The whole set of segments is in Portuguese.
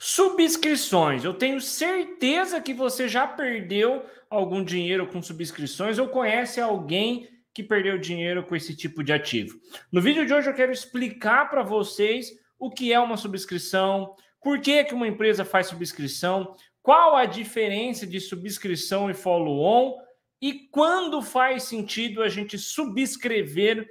Subscrições. Eu tenho certeza que você já perdeu algum dinheiro com subscrições ou conhece alguém que perdeu dinheiro com esse tipo de ativo. No vídeo de hoje eu quero explicar para vocês o que é uma subscrição, por que, que uma empresa faz subscrição, qual a diferença de subscrição e follow-on e quando faz sentido a gente subscrever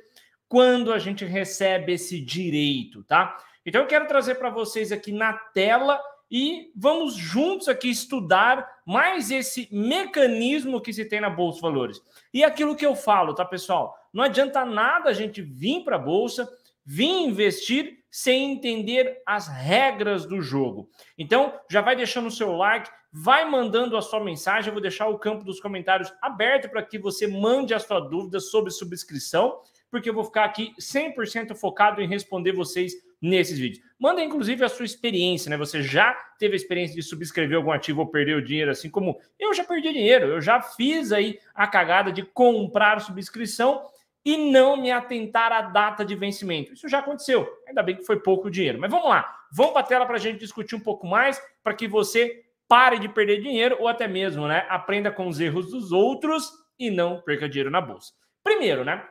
quando a gente recebe esse direito, tá? Então eu quero trazer para vocês aqui na tela e vamos juntos aqui estudar mais esse mecanismo que se tem na Bolsa de Valores. E é aquilo que eu falo, tá, pessoal? Não adianta nada a gente vir para a Bolsa, vir investir sem entender as regras do jogo. Então, já vai deixando o seu like, vai mandando a sua mensagem. Eu vou deixar o campo dos comentários aberto para que você mande a sua dúvida sobre subscrição, porque eu vou ficar aqui 100% focado em responder vocês nesses vídeos. Manda, inclusive, a sua experiência, né? Você já teve a experiência de subscrever algum ativo ou perder o dinheiro, assim como eu já perdi dinheiro, eu já fiz aí a cagada de comprar subscrição e não me atentar à data de vencimento. Isso já aconteceu, ainda bem que foi pouco dinheiro. Mas vamos lá, vamos para a tela para a gente discutir um pouco mais, para que você pare de perder dinheiro ou até mesmo, né, aprenda com os erros dos outros e não perca dinheiro na bolsa. Primeiro, né?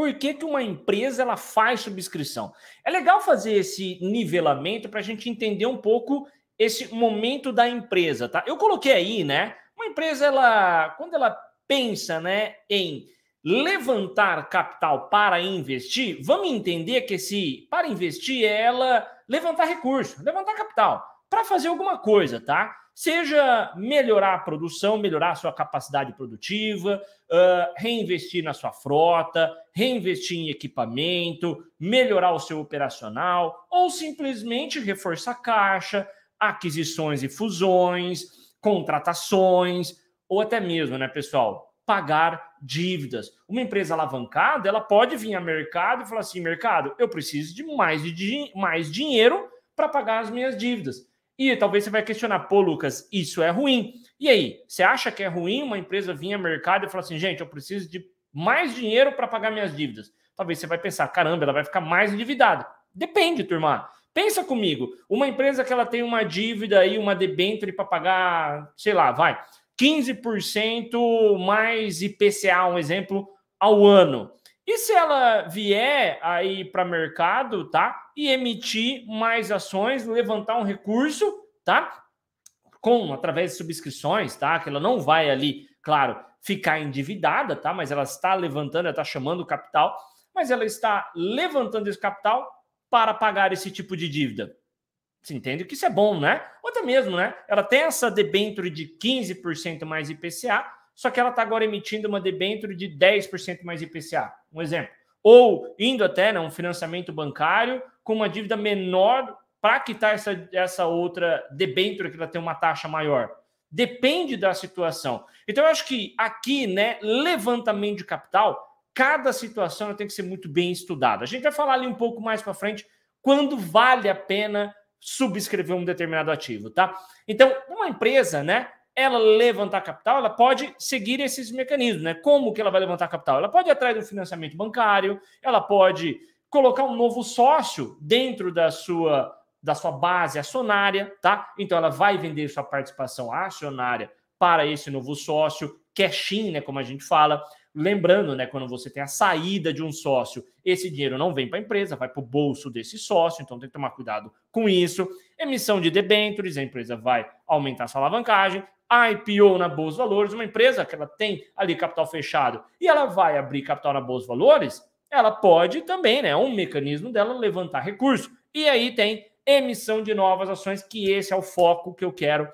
Por que, que uma empresa ela faz subscrição? É legal fazer esse nivelamento para a gente entender um pouco esse momento da empresa, tá? Eu coloquei aí, né? Uma empresa, ela, quando ela pensa, né, em levantar capital para investir, vamos entender que esse para investir é ela levantar recurso, levantar capital para fazer alguma coisa, tá? Seja melhorar a produção, melhorar a sua capacidade produtiva, uh, reinvestir na sua frota, reinvestir em equipamento, melhorar o seu operacional, ou simplesmente reforçar a caixa, aquisições e fusões, contratações, ou até mesmo, né, pessoal, pagar dívidas. Uma empresa alavancada, ela pode vir ao mercado e falar assim: mercado, eu preciso de mais, de, mais dinheiro para pagar as minhas dívidas. E talvez você vai questionar, pô, Lucas, isso é ruim. E aí, você acha que é ruim uma empresa vir ao mercado e falar assim, gente, eu preciso de mais dinheiro para pagar minhas dívidas? Talvez você vai pensar, caramba, ela vai ficar mais endividada. Depende, turma. Pensa comigo, uma empresa que ela tem uma dívida aí, uma debênture para pagar, sei lá, vai, 15% mais IPCA, um exemplo, ao ano. E se ela vier aí para mercado, tá? E emitir mais ações, levantar um recurso, tá? Com através de subscrições, tá? Que ela não vai ali, claro, ficar endividada, tá? Mas ela está levantando, ela está chamando capital, mas ela está levantando esse capital para pagar esse tipo de dívida. Você entende que isso é bom, né? Ou até mesmo, né? Ela tem essa debênture de 15% mais IPCA, só que ela está agora emitindo uma debênture de 10% mais IPCA, um exemplo. Ou indo até né, um financiamento bancário com uma dívida menor para quitar essa, essa outra debênture que ela tem uma taxa maior. Depende da situação. Então, eu acho que aqui, né, levantamento de capital, cada situação tem que ser muito bem estudada. A gente vai falar ali um pouco mais para frente quando vale a pena subscrever um determinado ativo, tá? Então, uma empresa, né, ela levantar capital, ela pode seguir esses mecanismos, né? Como que ela vai levantar capital? Ela pode ir atrás do financiamento bancário, ela pode colocar um novo sócio dentro da sua da sua base acionária, tá? Então ela vai vender sua participação acionária para esse novo sócio, cash-in, né, como a gente fala. Lembrando, né, quando você tem a saída de um sócio, esse dinheiro não vem para a empresa, vai para o bolso desse sócio, então tem que tomar cuidado com isso. Emissão de debêntures, a empresa vai aumentar sua alavancagem. IPO na Bolsa Valores, uma empresa que ela tem ali capital fechado e ela vai abrir capital na Bolsa Valores, ela pode também, né? Um mecanismo dela levantar recurso. E aí tem emissão de novas ações, que esse é o foco que eu quero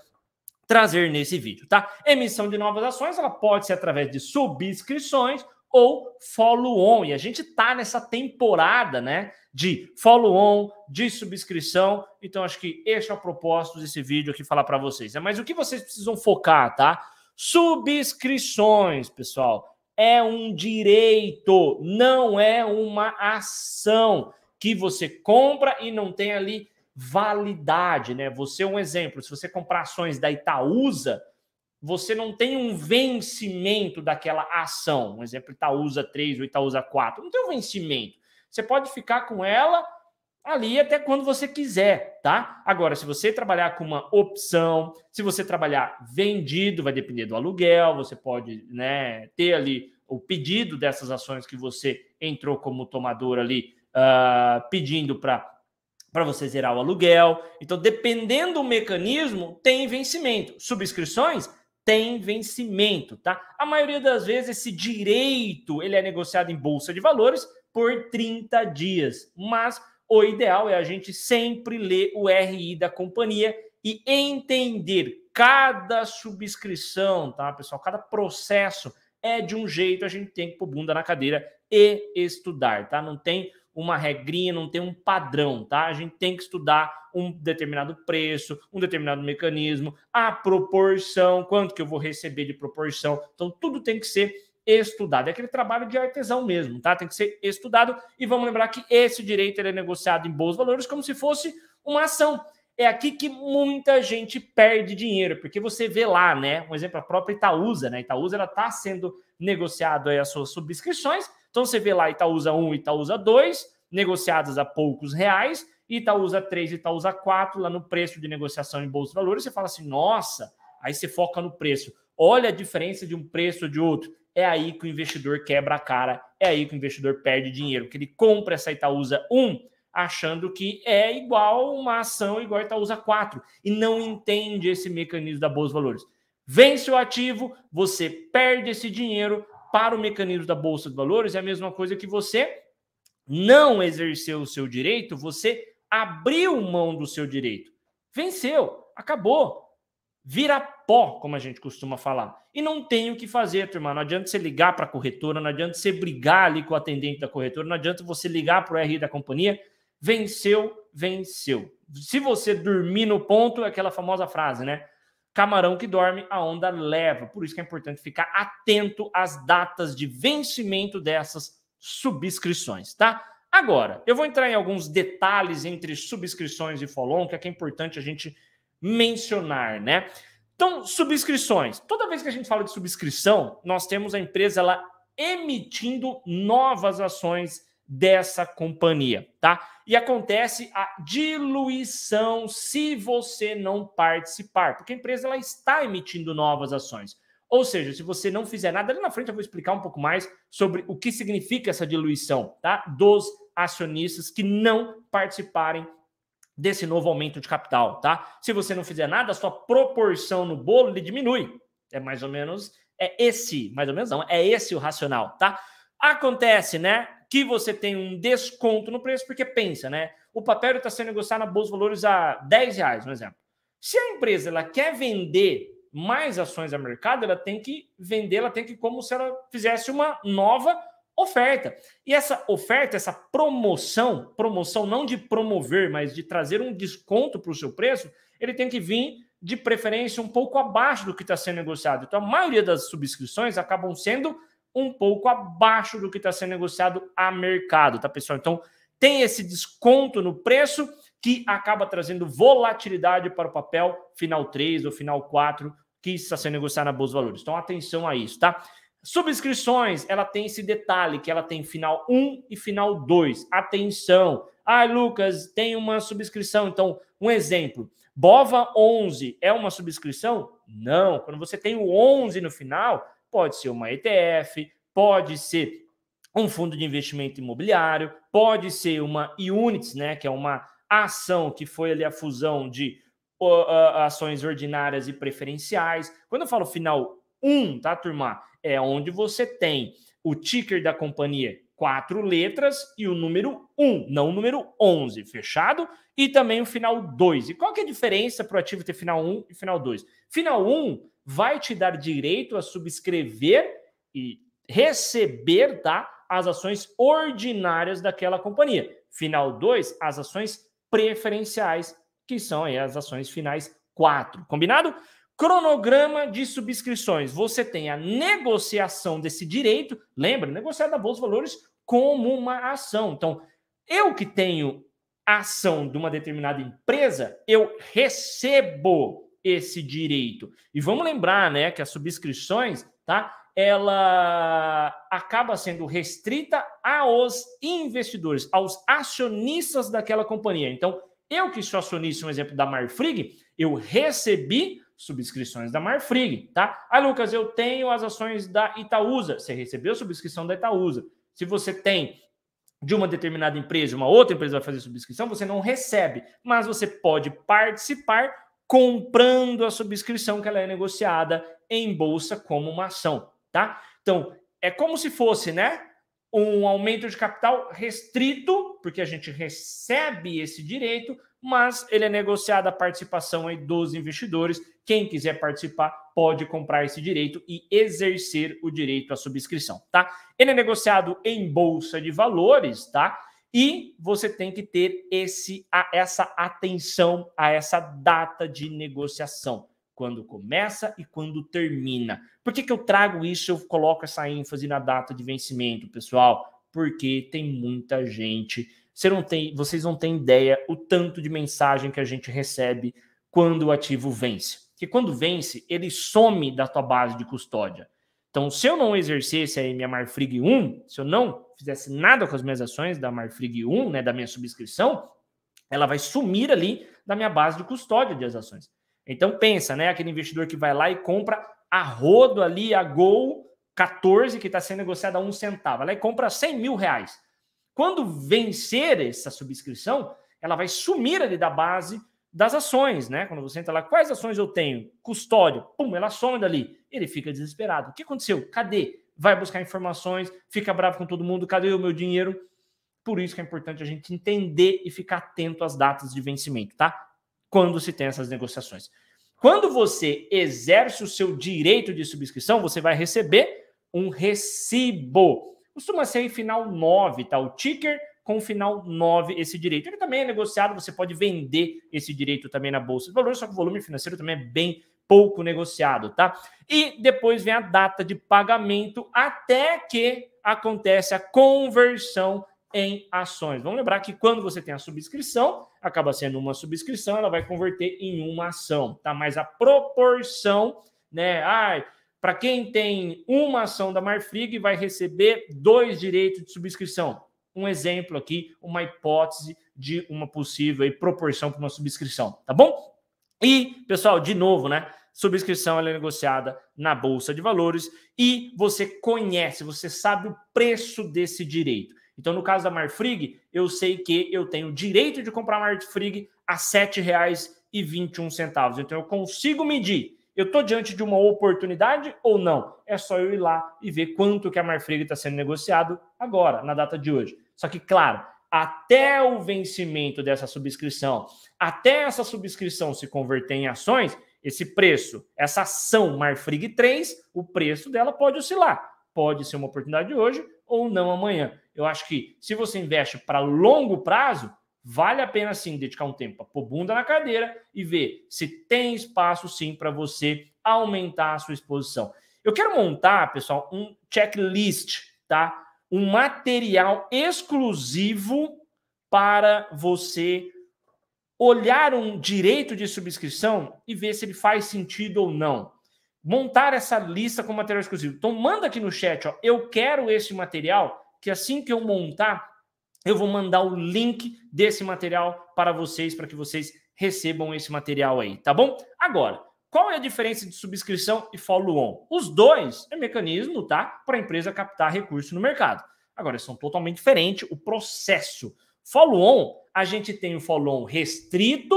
trazer nesse vídeo, tá? Emissão de novas ações, ela pode ser através de subscrições ou follow-on. E a gente tá nessa temporada, né, de follow-on, de subscrição. Então acho que este é o propósito desse vídeo aqui falar para vocês. É, mas o que vocês precisam focar, tá? Subscrições, pessoal, é um direito, não é uma ação que você compra e não tem ali validade, né? Você é um exemplo, se você comprar ações da Itaúsa, você não tem um vencimento daquela ação. Um exemplo, Itaúsa 3 ou Itaúsa 4. Não tem um vencimento. Você pode ficar com ela ali até quando você quiser, tá? Agora, se você trabalhar com uma opção, se você trabalhar vendido, vai depender do aluguel, você pode né, ter ali o pedido dessas ações que você entrou como tomador ali, uh, pedindo para para você zerar o aluguel. Então, dependendo do mecanismo, tem vencimento. Subscrições tem vencimento, tá? A maioria das vezes esse direito, ele é negociado em bolsa de valores por 30 dias, mas o ideal é a gente sempre ler o RI da companhia e entender cada subscrição, tá, pessoal? Cada processo é de um jeito, a gente tem que pôr bunda na cadeira e estudar, tá? Não tem uma regrinha, não tem um padrão, tá? A gente tem que estudar um determinado preço, um determinado mecanismo, a proporção, quanto que eu vou receber de proporção. Então, tudo tem que ser estudado. É aquele trabalho de artesão mesmo, tá? Tem que ser estudado. E vamos lembrar que esse direito é negociado em bons valores como se fosse uma ação. É aqui que muita gente perde dinheiro, porque você vê lá, né? Um exemplo, a própria Itaúsa, né? Itaúsa, ela está sendo negociado aí as suas subscrições, então você vê lá Itaúsa 1 e Itaúsa 2, negociadas a poucos reais, e Itaúsa 3 e Itaúsa 4 lá no preço de negociação em bolsa de valores, você fala assim: "Nossa, aí você foca no preço. Olha a diferença de um preço de outro. É aí que o investidor quebra a cara, é aí que o investidor perde dinheiro, que ele compra essa Itaúsa 1 achando que é igual uma ação igual a Itaúsa 4 e não entende esse mecanismo da bolsa de valores. Vence o ativo, você perde esse dinheiro, para o mecanismo da Bolsa de Valores é a mesma coisa que você não exerceu o seu direito, você abriu mão do seu direito. Venceu, acabou. Vira pó, como a gente costuma falar. E não tem o que fazer, turma. Não adianta você ligar para a corretora, não adianta você brigar ali com o atendente da corretora, não adianta você ligar para o RI da companhia. Venceu, venceu. Se você dormir no ponto, é aquela famosa frase, né? Camarão que dorme, a onda leva. Por isso que é importante ficar atento às datas de vencimento dessas subscrições, tá? Agora, eu vou entrar em alguns detalhes entre subscrições e follow, que é que é importante a gente mencionar, né? Então, subscrições. Toda vez que a gente fala de subscrição, nós temos a empresa ela emitindo novas ações dessa companhia, tá? E acontece a diluição se você não participar, porque a empresa ela está emitindo novas ações. Ou seja, se você não fizer nada, ali na frente eu vou explicar um pouco mais sobre o que significa essa diluição, tá? Dos acionistas que não participarem desse novo aumento de capital, tá? Se você não fizer nada, a sua proporção no bolo ele diminui. É mais ou menos é esse, mais ou menos não, é esse o racional, tá? Acontece, né? que você tem um desconto no preço, porque pensa, né? O papel está sendo negociado na Bolsa de Valores a 10 reais, um exemplo. Se a empresa ela quer vender mais ações ao mercado, ela tem que vender, ela tem que como se ela fizesse uma nova oferta. E essa oferta, essa promoção, promoção não de promover, mas de trazer um desconto para o seu preço, ele tem que vir de preferência um pouco abaixo do que está sendo negociado. Então, a maioria das subscrições acabam sendo um pouco abaixo do que está sendo negociado a mercado, tá, pessoal? Então, tem esse desconto no preço que acaba trazendo volatilidade para o papel final 3 ou final 4 que está sendo negociado na Bolsa de Valores. Então, atenção a isso, tá? Subscrições, ela tem esse detalhe que ela tem final 1 e final 2. Atenção. Ah, Lucas, tem uma subscrição. Então, um exemplo. Bova 11 é uma subscrição? Não. Quando você tem o 11 no final, pode ser uma ETF, pode ser um fundo de investimento imobiliário, pode ser uma units, né, que é uma ação que foi ali a fusão de uh, ações ordinárias e preferenciais. Quando eu falo final 1, tá, turma? É onde você tem o ticker da companhia, quatro letras e o número 1, não o número 11, fechado? E também o final 2. E qual que é a diferença para o ativo ter final 1 e final 2? Final 1 vai te dar direito a subscrever e receber, tá? As ações ordinárias daquela companhia. Final 2, as ações preferenciais, que são aí as ações finais 4. Combinado? Cronograma de subscrições. Você tem a negociação desse direito. Lembra, negociar da Bolsa de Valores como uma ação. Então, eu que tenho ação de uma determinada empresa, eu recebo esse direito. E vamos lembrar, né, que as subscrições, tá? Ela acaba sendo restrita aos investidores, aos acionistas daquela companhia. Então, eu que sou acionista, um exemplo da Marfrig, eu recebi subscrições da Marfrig, tá? Ah, Lucas, eu tenho as ações da Itaúsa. Você recebeu subscrição da Itaúsa. Se você tem de uma determinada empresa, uma outra empresa vai fazer subscrição, você não recebe, mas você pode participar comprando a subscrição que ela é negociada em bolsa como uma ação, tá? Então, é como se fosse, né, um aumento de capital restrito, porque a gente recebe esse direito, mas ele é negociado a participação aí dos investidores. Quem quiser participar pode comprar esse direito e exercer o direito à subscrição, tá? Ele é negociado em bolsa de valores, tá? E você tem que ter esse, a, essa atenção a essa data de negociação, quando começa e quando termina. Por que, que eu trago isso? Eu coloco essa ênfase na data de vencimento, pessoal, porque tem muita gente. Você não tem, vocês não têm ideia o tanto de mensagem que a gente recebe quando o ativo vence. Porque quando vence, ele some da tua base de custódia. Então, se eu não exercesse a minha Frig 1, se eu não fizesse nada com as minhas ações da Marfrig 1, né, da minha subscrição, ela vai sumir ali da minha base de custódia das ações. Então pensa, né, aquele investidor que vai lá e compra a rodo ali, a Gol 14, que está sendo negociada a um centavo, ela compra 100 mil reais. Quando vencer essa subscrição, ela vai sumir ali da base das ações, né? Quando você entra lá, quais ações eu tenho? Custódio, pum, ela some dali. Ele fica desesperado. O que aconteceu? Cadê? vai buscar informações, fica bravo com todo mundo, cadê o meu dinheiro? Por isso que é importante a gente entender e ficar atento às datas de vencimento, tá? Quando se tem essas negociações. Quando você exerce o seu direito de subscrição, você vai receber um recibo. Costuma ser em final 9, tá? O ticker com o final 9 esse direito. Ele também é negociado, você pode vender esse direito também na Bolsa de Valores, só que o volume financeiro também é bem pouco negociado, tá? E depois vem a data de pagamento até que acontece a conversão em ações. Vamos lembrar que quando você tem a subscrição, acaba sendo uma subscrição, ela vai converter em uma ação, tá? Mas a proporção, né? Ai, para quem tem uma ação da Marfrig, vai receber dois direitos de subscrição. Um exemplo aqui, uma hipótese de uma possível proporção para uma subscrição, tá bom? E, pessoal, de novo, né? Subscrição ela é negociada na Bolsa de Valores e você conhece, você sabe o preço desse direito. Então, no caso da Marfrig, eu sei que eu tenho direito de comprar Marfrig a R$ 7,21. Então, eu consigo medir. Eu estou diante de uma oportunidade ou não? É só eu ir lá e ver quanto que a Marfrig está sendo negociado agora, na data de hoje. Só que, claro, até o vencimento dessa subscrição, até essa subscrição se converter em ações, esse preço, essa ação Marfrig 3, o preço dela pode oscilar. Pode ser uma oportunidade hoje ou não amanhã. Eu acho que se você investe para longo prazo, vale a pena sim dedicar um tempo para pôr bunda na cadeira e ver se tem espaço sim para você aumentar a sua exposição. Eu quero montar, pessoal, um checklist, tá? um material exclusivo para você olhar um direito de subscrição e ver se ele faz sentido ou não. Montar essa lista com material exclusivo. Então, manda aqui no chat, ó, eu quero esse material, que assim que eu montar, eu vou mandar o link desse material para vocês, para que vocês recebam esse material aí, tá bom? Agora, qual é a diferença de subscrição e follow-on? Os dois é mecanismo, tá? Para a empresa captar recurso no mercado. Agora, são totalmente diferentes o processo. Follow-on, a gente tem o follow-on restrito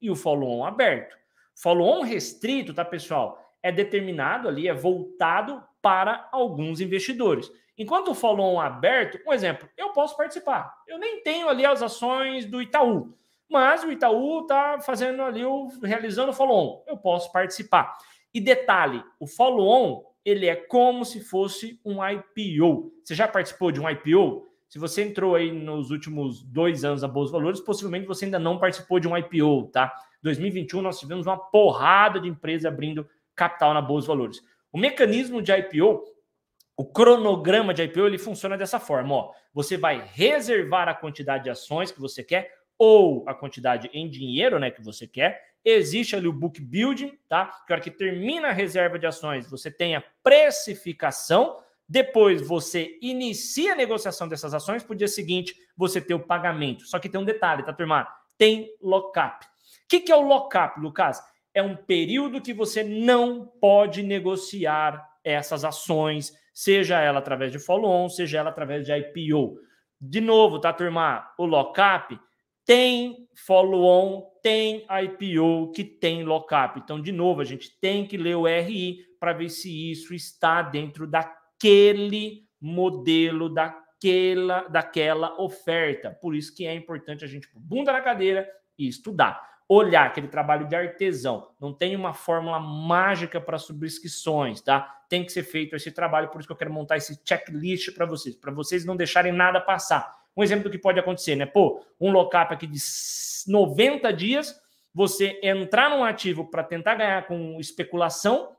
e o follow-on aberto. Follow-on restrito, tá, pessoal? É determinado ali, é voltado para alguns investidores. Enquanto o follow-on aberto, um exemplo, eu posso participar. Eu nem tenho ali as ações do Itaú. Mas o Itaú está fazendo ali, o, realizando o follow-on. Eu posso participar. E detalhe, o follow-on, ele é como se fosse um IPO. Você já participou de um IPO? Se você entrou aí nos últimos dois anos a Bolsa Valores, possivelmente você ainda não participou de um IPO, tá? 2021 nós tivemos uma porrada de empresas abrindo capital na Bolsa Valores. O mecanismo de IPO, o cronograma de IPO, ele funciona dessa forma, ó. Você vai reservar a quantidade de ações que você quer ou a quantidade em dinheiro né, que você quer. Existe ali o book building, tá? Que a hora que termina a reserva de ações, você tem a precificação. Depois você inicia a negociação dessas ações, para o dia seguinte você ter o pagamento. Só que tem um detalhe, tá, turma? Tem lockup. O que, que é o lockup, Lucas? É um período que você não pode negociar essas ações, seja ela através de follow-on, seja ela através de IPO. De novo, tá, turma? O lockup tem follow-on, tem IPO que tem lock-up. Então, de novo, a gente tem que ler o RI para ver se isso está dentro daquele modelo, daquela, daquela oferta. Por isso que é importante a gente bunda na cadeira e estudar. Olhar aquele trabalho de artesão. Não tem uma fórmula mágica para subscrições, tá? Tem que ser feito esse trabalho, por isso que eu quero montar esse checklist para vocês, para vocês não deixarem nada passar um exemplo do que pode acontecer, né? Pô, um lockup aqui de 90 dias, você entrar num ativo para tentar ganhar com especulação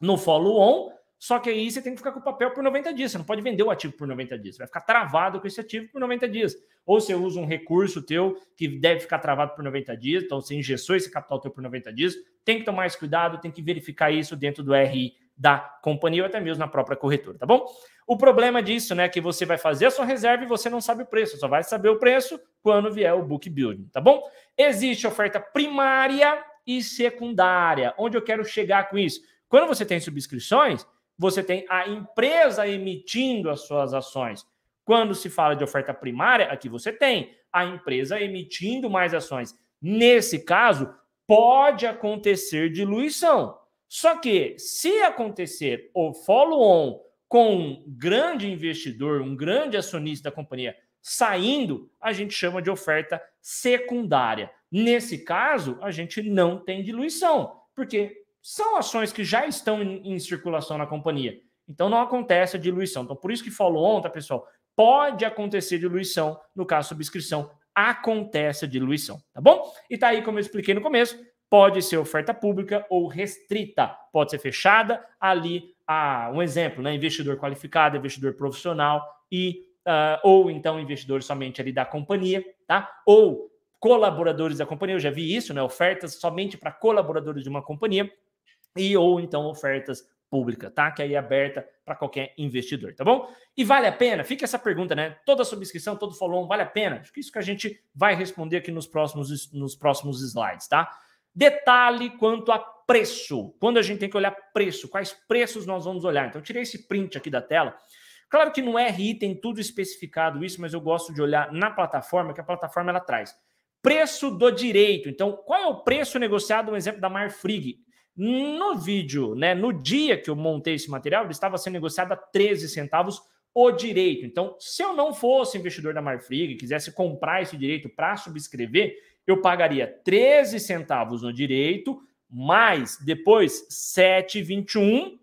no follow-on, só que aí você tem que ficar com o papel por 90 dias. Você não pode vender o ativo por 90 dias. Você vai ficar travado com esse ativo por 90 dias. Ou você usa um recurso teu que deve ficar travado por 90 dias. Então, você engessou esse capital teu por 90 dias. Tem que tomar mais cuidado, tem que verificar isso dentro do RI da companhia ou até mesmo na própria corretora, tá bom? O problema disso, né, é que você vai fazer a sua reserva e você não sabe o preço, só vai saber o preço quando vier o book building, tá bom? Existe oferta primária e secundária. Onde eu quero chegar com isso? Quando você tem subscrições, você tem a empresa emitindo as suas ações. Quando se fala de oferta primária, aqui você tem a empresa emitindo mais ações. Nesse caso, pode acontecer diluição. Só que se acontecer o follow-on com um grande investidor, um grande acionista da companhia saindo, a gente chama de oferta secundária. Nesse caso, a gente não tem diluição, porque são ações que já estão em, em circulação na companhia. Então não acontece a diluição. Então por isso que follow-on, tá, pessoal? Pode acontecer diluição, no caso de subscrição, acontece a diluição, tá bom? E tá aí como eu expliquei no começo, pode ser oferta pública ou restrita, pode ser fechada ali. a um exemplo, né? Investidor qualificado, investidor profissional e uh, ou então investidor somente ali da companhia, tá? Ou colaboradores da companhia. Eu já vi isso, né? Ofertas somente para colaboradores de uma companhia e ou então ofertas públicas, tá? Que aí é aberta para qualquer investidor, tá bom? E vale a pena? Fica essa pergunta, né? Toda subscrição, todo follow vale a pena? Acho que isso que a gente vai responder aqui nos próximos nos próximos slides, tá? Detalhe quanto a preço. Quando a gente tem que olhar preço, quais preços nós vamos olhar? Então, eu tirei esse print aqui da tela. Claro que no RI é tem tudo especificado isso, mas eu gosto de olhar na plataforma, que a plataforma ela traz. Preço do direito. Então, qual é o preço negociado, um exemplo da Marfrig? No vídeo, né, no dia que eu montei esse material, ele estava sendo negociado a 13 centavos o direito. Então, se eu não fosse investidor da Marfrig, e quisesse comprar esse direito para subscrever, eu pagaria 13 centavos no direito, mais depois 7,21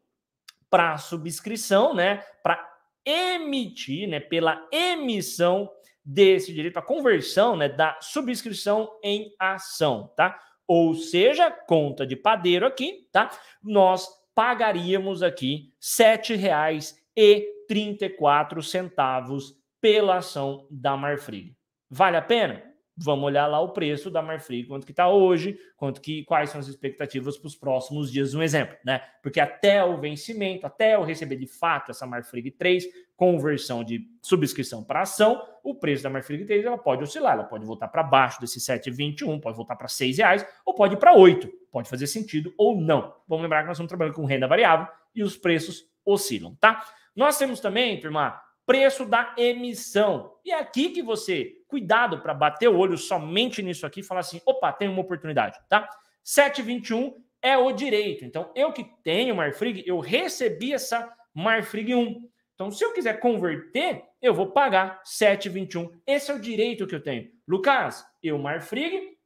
para subscrição, né? Para emitir, né? Pela emissão desse direito, a conversão, né? Da subscrição em ação, tá? Ou seja, conta de padeiro aqui, tá? Nós pagaríamos aqui R$ 7,34 pela ação da Marfrig. Vale a pena? vamos olhar lá o preço da Marfrig, quanto que está hoje, quanto que quais são as expectativas para os próximos dias, um exemplo, né? Porque até o vencimento, até eu receber de fato essa Marfrig 3, conversão de subscrição para ação, o preço da Marfrig 3 ela pode oscilar, ela pode voltar para baixo desse 7,21, pode voltar para R$ reais ou pode ir para 8. Pode fazer sentido ou não. Vamos lembrar que nós estamos trabalhando com renda variável e os preços oscilam, tá? Nós temos também, turma, preço da emissão. E é aqui que você, cuidado para bater o olho somente nisso aqui e falar assim: opa, tem uma oportunidade, tá? 7,21 é o direito. Então, eu que tenho Marfrig, eu recebi essa Marfrig 1. Então, se eu quiser converter, eu vou pagar 7,21. Esse é o direito que eu tenho. Lucas, eu, Marfrig,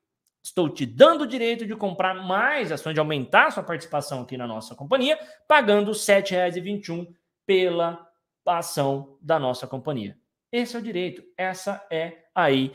estou te dando o direito de comprar mais ações, de aumentar sua participação aqui na nossa companhia, pagando R$ 7,21 pela a ação da nossa companhia. Esse é o direito, essa é aí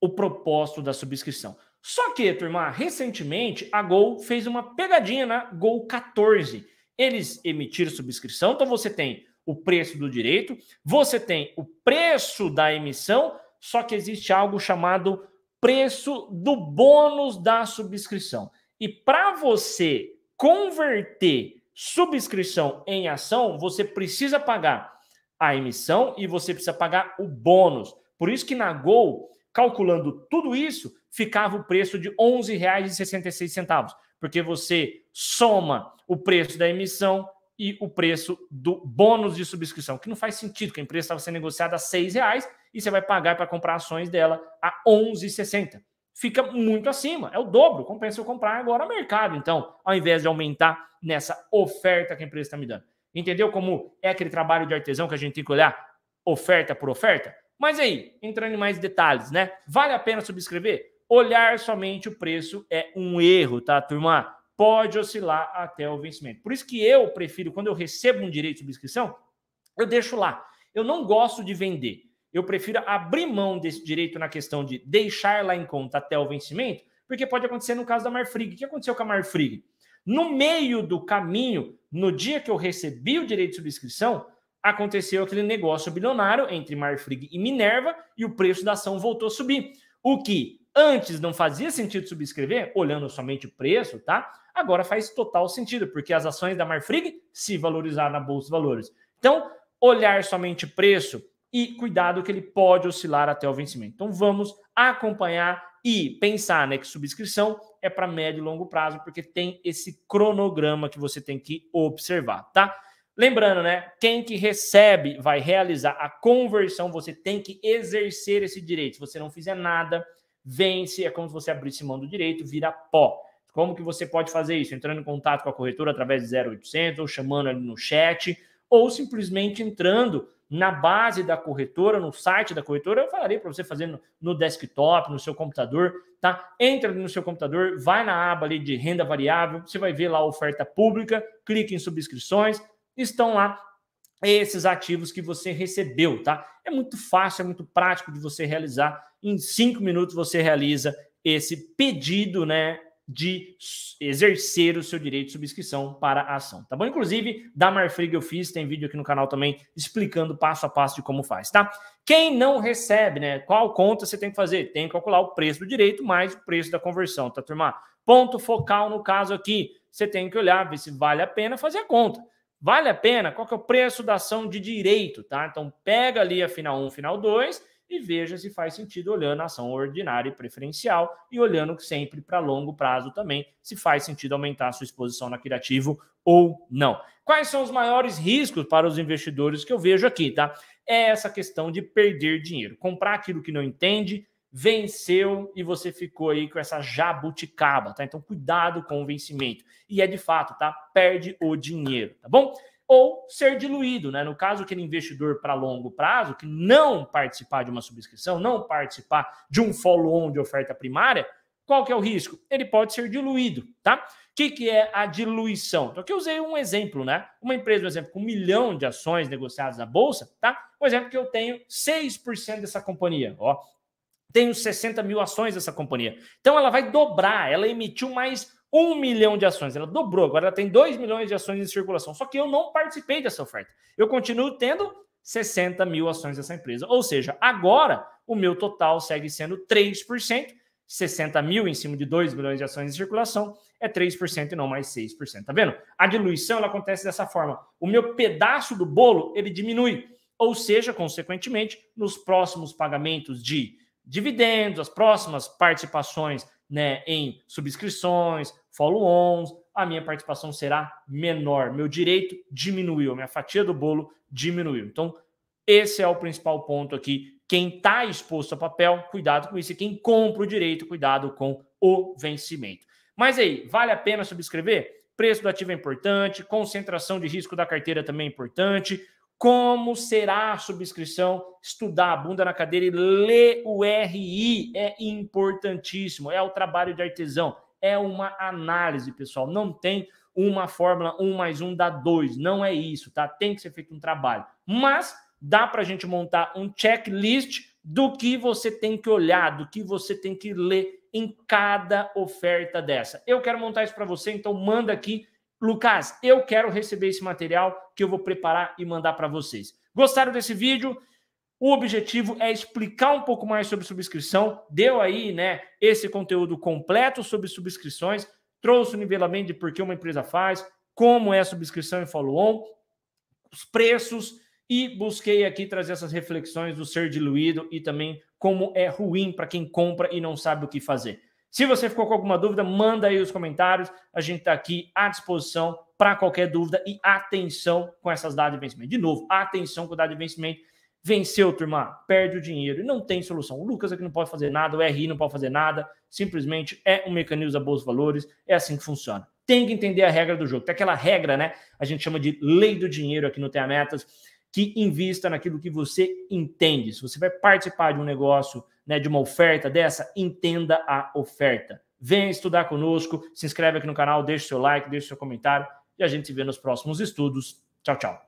o propósito da subscrição. Só que, turma, recentemente a Gol fez uma pegadinha na Gol 14. Eles emitiram subscrição, então você tem o preço do direito, você tem o preço da emissão, só que existe algo chamado preço do bônus da subscrição. E para você converter subscrição em ação, você precisa pagar a emissão e você precisa pagar o bônus. Por isso que na Gol, calculando tudo isso, ficava o preço de R$ 11,66, porque você soma o preço da emissão e o preço do bônus de subscrição, que não faz sentido, que a empresa estava sendo negociada a R$ reais e você vai pagar para comprar ações dela a R$ 11,60. Fica muito acima, é o dobro. Compensa eu comprar agora no mercado, então, ao invés de aumentar nessa oferta que a empresa está me dando. Entendeu como é aquele trabalho de artesão que a gente tem que olhar oferta por oferta? Mas aí, entrando em mais detalhes, né? Vale a pena subscrever? Olhar somente o preço é um erro, tá, turma? Pode oscilar até o vencimento. Por isso que eu prefiro, quando eu recebo um direito de subscrição, eu deixo lá. Eu não gosto de vender. Eu prefiro abrir mão desse direito na questão de deixar lá em conta até o vencimento, porque pode acontecer no caso da Marfrig. O que aconteceu com a Marfrig? No meio do caminho, no dia que eu recebi o direito de subscrição, aconteceu aquele negócio bilionário entre Marfrig e Minerva e o preço da ação voltou a subir. O que antes não fazia sentido subscrever, olhando somente o preço, tá? Agora faz total sentido, porque as ações da Marfrig se valorizaram na Bolsa de Valores. Então, olhar somente preço e cuidado que ele pode oscilar até o vencimento. Então, vamos acompanhar e pensar né, que subscrição é para médio e longo prazo, porque tem esse cronograma que você tem que observar, tá? Lembrando, né? Quem que recebe vai realizar a conversão, você tem que exercer esse direito. Se você não fizer nada, vence, é como se você abrisse mão do direito, vira pó. Como que você pode fazer isso? Entrando em contato com a corretora através de 0800, ou chamando ali no chat, ou simplesmente entrando na base da corretora, no site da corretora, eu falarei para você fazer no, no, desktop, no seu computador, tá? Entra no seu computador, vai na aba ali de renda variável, você vai ver lá a oferta pública, clique em subscrições, estão lá esses ativos que você recebeu, tá? É muito fácil, é muito prático de você realizar. Em cinco minutos você realiza esse pedido, né, de exercer o seu direito de subscrição para a ação, tá bom? Inclusive, da Marfrig eu fiz, tem vídeo aqui no canal também explicando passo a passo de como faz, tá? Quem não recebe, né? Qual conta você tem que fazer? Tem que calcular o preço do direito mais o preço da conversão, tá, turma? Ponto focal no caso aqui, você tem que olhar, ver se vale a pena fazer a conta. Vale a pena? Qual que é o preço da ação de direito, tá? Então, pega ali a final 1, final 2 e veja se faz sentido olhando a ação ordinária e preferencial e olhando sempre para longo prazo também, se faz sentido aumentar a sua exposição na Criativo ou não. Quais são os maiores riscos para os investidores que eu vejo aqui, tá? É essa questão de perder dinheiro, comprar aquilo que não entende, venceu e você ficou aí com essa jabuticaba, tá? Então cuidado com o vencimento. E é de fato, tá? Perde o dinheiro, tá bom? ou ser diluído, né? No caso, aquele investidor para longo prazo que não participar de uma subscrição, não participar de um follow-on de oferta primária, qual que é o risco? Ele pode ser diluído, tá? O que, que é a diluição? Então, aqui eu usei um exemplo, né? Uma empresa, por exemplo, com um milhão de ações negociadas na bolsa, tá? Um exemplo que eu tenho 6% dessa companhia, ó. Tenho 60 mil ações dessa companhia. Então, ela vai dobrar, ela emitiu mais um milhão de ações. Ela dobrou, agora ela tem 2 milhões de ações em circulação. Só que eu não participei dessa oferta. Eu continuo tendo 60 mil ações dessa empresa. Ou seja, agora o meu total segue sendo 3%. 60 mil em cima de 2 milhões de ações em circulação é 3% e não mais 6%. Tá vendo? A diluição ela acontece dessa forma. O meu pedaço do bolo ele diminui. Ou seja, consequentemente, nos próximos pagamentos de dividendos, as próximas participações né, em subscrições, follow-ons, a minha participação será menor, meu direito diminuiu, minha fatia do bolo diminuiu. Então, esse é o principal ponto aqui. Quem está exposto a papel, cuidado com isso. E quem compra o direito, cuidado com o vencimento. Mas aí, vale a pena subscrever? Preço do ativo é importante, concentração de risco da carteira também é importante. Como será a subscrição? Estudar a bunda na cadeira e ler o RI é importantíssimo. É o trabalho de artesão é uma análise, pessoal. Não tem uma fórmula 1 mais 1 dá 2. Não é isso, tá? Tem que ser feito um trabalho. Mas dá para a gente montar um checklist do que você tem que olhar, do que você tem que ler em cada oferta dessa. Eu quero montar isso para você, então manda aqui. Lucas, eu quero receber esse material que eu vou preparar e mandar para vocês. Gostaram desse vídeo? O objetivo é explicar um pouco mais sobre subscrição. Deu aí, né, esse conteúdo completo sobre subscrições, trouxe o nivelamento de por que uma empresa faz, como é a subscrição em follow-on, os preços e busquei aqui trazer essas reflexões do ser diluído e também como é ruim para quem compra e não sabe o que fazer. Se você ficou com alguma dúvida, manda aí os comentários. A gente está aqui à disposição para qualquer dúvida e atenção com essas datas de vencimento. De novo, atenção com o dado de vencimento Venceu, turma, perde o dinheiro. E não tem solução. O Lucas aqui não pode fazer nada, o RI não pode fazer nada. Simplesmente é um mecanismo da Bolsa Valores, é assim que funciona. Tem que entender a regra do jogo. Tem aquela regra, né? A gente chama de lei do dinheiro aqui no Tenha Metas, que invista naquilo que você entende. Se você vai participar de um negócio, né, de uma oferta dessa, entenda a oferta. vem estudar conosco, se inscreve aqui no canal, deixe seu like, deixe seu comentário e a gente se vê nos próximos estudos. Tchau, tchau.